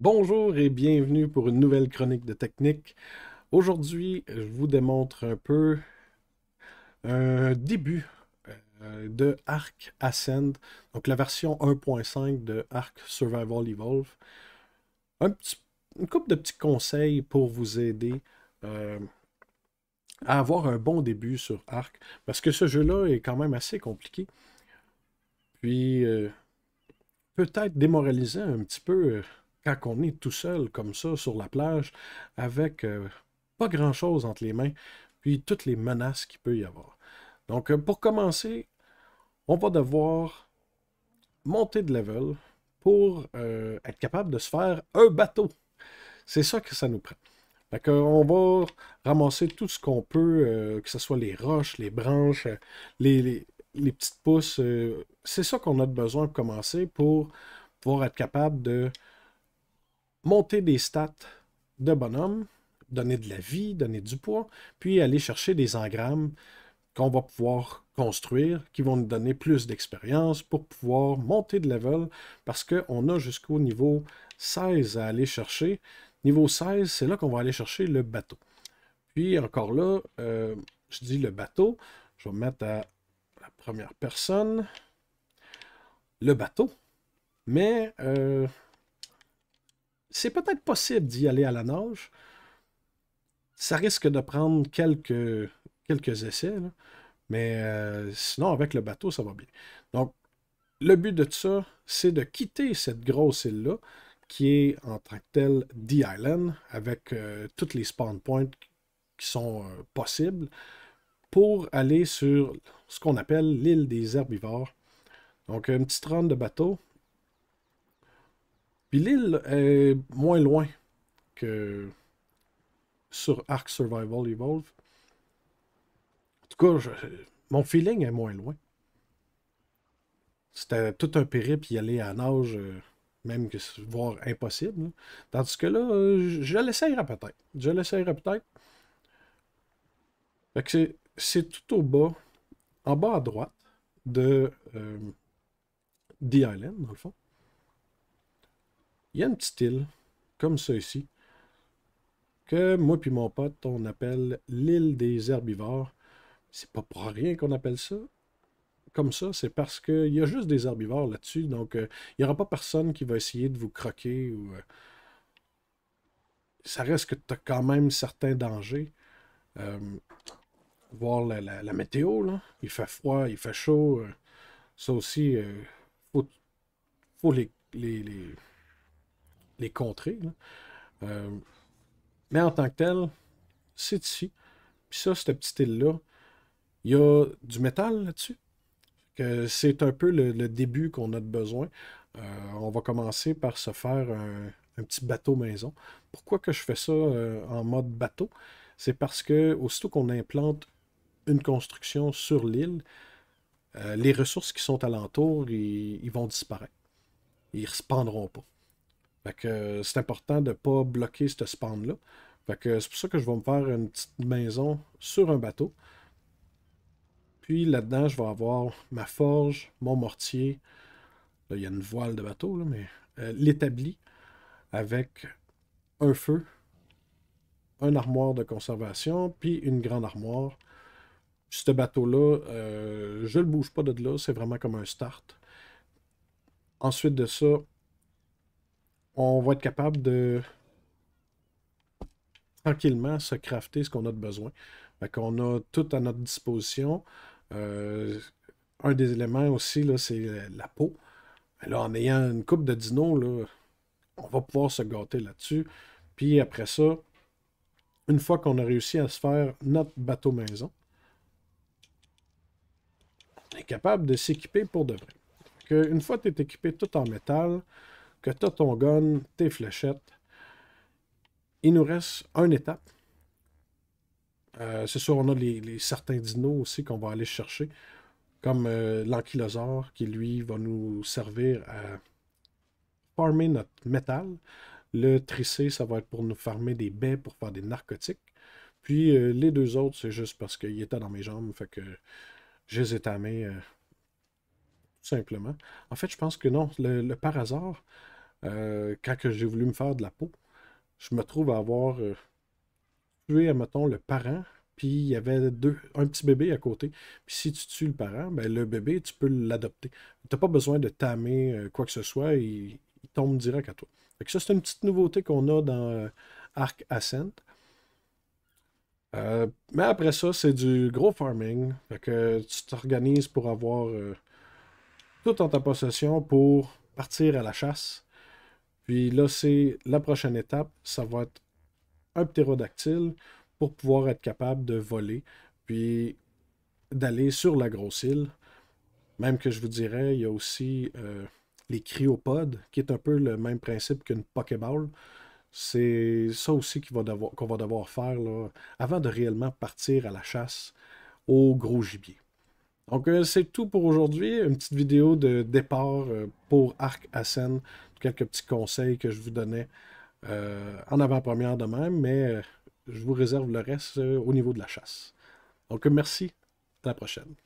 Bonjour et bienvenue pour une nouvelle chronique de technique. Aujourd'hui, je vous démontre un peu un début euh, de Arc Ascend, donc la version 1.5 de Arc Survival Evolve. Un petit, une couple de petits conseils pour vous aider euh, à avoir un bon début sur Arc, parce que ce jeu-là est quand même assez compliqué. Puis, euh, peut-être démoraliser un petit peu quand on est tout seul comme ça sur la plage avec euh, pas grand-chose entre les mains, puis toutes les menaces qu'il peut y avoir. Donc euh, pour commencer, on va devoir monter de level pour euh, être capable de se faire un bateau. C'est ça que ça nous prend. on va ramasser tout ce qu'on peut, que ce soit les roches, les branches, les, les, petites pousses. c'est ça qu'on a besoin de commencer pour pouvoir être capable de monter des stats de bonhomme, donner de la vie, donner du poids, puis aller chercher des engrammes qu'on va pouvoir construire, qui vont nous donner plus d'expérience pour pouvoir monter de level, parce qu'on a jusqu'au niveau 16 à aller chercher. Niveau 16, c'est là qu'on va aller chercher le bateau. Puis encore là, euh, je dis le bateau, je vais mettre à la première personne, le bateau, mais euh, c'est peut-être possible d'y aller à la nage. Ça risque de prendre quelques, quelques essais, mais euh, sinon, avec le bateau, ça va bien. Donc, le but de tout ça, c'est de quitter cette grosse île-là, qui est en tant que telle The Island, avec tous euh, toutes les spawn points qui sont euh, possibles, pour aller sur ce qu'on appelle l'île des herbivores. Donc, une petite run de bateau, puis l'île est moins loin que sur Ark Survival Evolve. En tout cas, mon feeling est moins loin. C'était tout un périple y aller à nage, euh, même que voire impossible. Dans ce que là, euh, je, l'essayerai peut-être. Je l'essayerai peut-être. que c'est tout au bas, en bas à droite de euh, The Island, dans le fond il y a une petite île, comme ça ici, que moi puis mon pote, on appelle l'île des herbivores. C'est pas pour rien qu'on appelle ça comme ça, c'est parce qu'il y a juste des herbivores là-dessus, donc il euh, n'y aura pas personne qui va essayer de vous croquer. Ou, euh, ça reste que tu as quand même certains dangers. Euh, voir la, météo, là. il fait froid, il fait chaud. ça aussi, il faut, les les contrées. Euh, mais en tant que tel, c'est ici. Puis ça, cette petite île là il y a du métal là-dessus. C'est un peu le, début qu'on a de besoin. Euh, on va commencer par se faire un, petit bateau maison. Pourquoi que je fais ça euh, en mode bateau? C'est parce que aussitôt qu'on implante une construction sur l'île, les ressources qui sont alentour, ils, ils vont disparaître. Ils ne se pendront pas. Fait que euh, c'est important de ne pas bloquer ce spawn-là. Fait que c'est pour ça que je vais me faire une petite maison sur un bateau. Puis là-dedans, je vais avoir ma forge, mon mortier. il y a une voile de bateau, là, mais euh, l'établi avec un feu, un armoire de conservation, puis une grande armoire. Ce bateau-là, euh, je ne le bouge pas de là, c'est vraiment comme un start. Ensuite de ça, on va être capable de tranquillement se crafter ce qu'on a de besoin. On qu'on a tout à notre disposition. Euh, un des éléments aussi, c'est la peau. Là, en ayant une coupe de dino, on va pouvoir se gâter là-dessus. Puis après ça, une fois qu'on a réussi à se faire notre bateau maison, on est capable de s'équiper pour de vrai. une fois que tu es équipé tout en métal, que tu ton gun, tes fléchettes. Il nous reste un étape. Euh, c'est sûr, on a les, certains dinos aussi qu'on va aller chercher, comme euh, l'ankylosaure qui lui va nous servir à farmer notre métal. Le tricé, ça va être pour nous farmer des baies pour faire des narcotiques. Puis euh, les deux autres, c'est juste parce qu'ils était dans mes jambes, fait que je les ai tout simplement. En fait, je pense que non, le, le hasard... Euh, quand j'ai voulu me faire de la peau, je me trouve à avoir euh, tué, mettons, le parent, puis il y avait deux, un petit bébé à côté. Puis si tu tues le parent, ben, le bébé, tu peux l'adopter. Tu n'as pas besoin de tamer euh, quoi que ce soit, il, tombe direct à toi. Fait ça, c'est une petite nouveauté qu'on a dans Arc Ascent. mais après ça, c'est du gros farming. que tu t'organises pour avoir tout en ta possession pour partir à la chasse puis là, c'est la prochaine étape, ça va être un ptérodactyle pour pouvoir être capable de voler, puis d'aller sur la grosse île. Même que je vous dirais, il y a aussi euh, les cryopodes, qui est un peu le même principe qu'une Pokéball. C'est ça aussi qu'on va, devoir, faire avant de réellement partir à la chasse au gros gibier. Donc, euh, c'est tout pour aujourd'hui. Une petite vidéo de départ euh, pour Arc Asen quelques petits conseils que je vous donnais euh, en avant-première de même, mais euh, je vous réserve le reste euh, au niveau de la chasse. Donc merci, à la prochaine.